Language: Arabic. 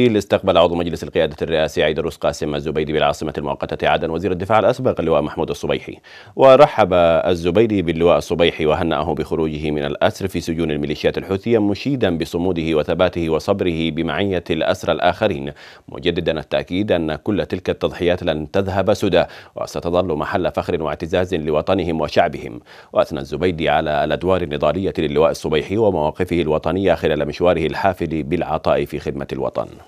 استقبل عضو مجلس القيادة الرئاسي عيدروس قاسم الزبيدي بالعاصمة المؤقتة عدن وزير الدفاع الأسبق اللواء محمود الصبيحي ورحب الزبيدي باللواء الصبيحي وهنأه بخروجه من الأسر في سجون الميليشيات الحوثية مشيدا بصموده وثباته وصبره بمعية الأسرى الآخرين مجددا التأكيد أن كل تلك التضحيات لن تذهب سدى وستظل محل فخر واعتزاز لوطنهم وشعبهم وأثنى الزبيدي على الأدوار النضالية للواء الصبيحي ومواقفه الوطنية خلال مشواره الحافل بالعطاء في خدمة الوطن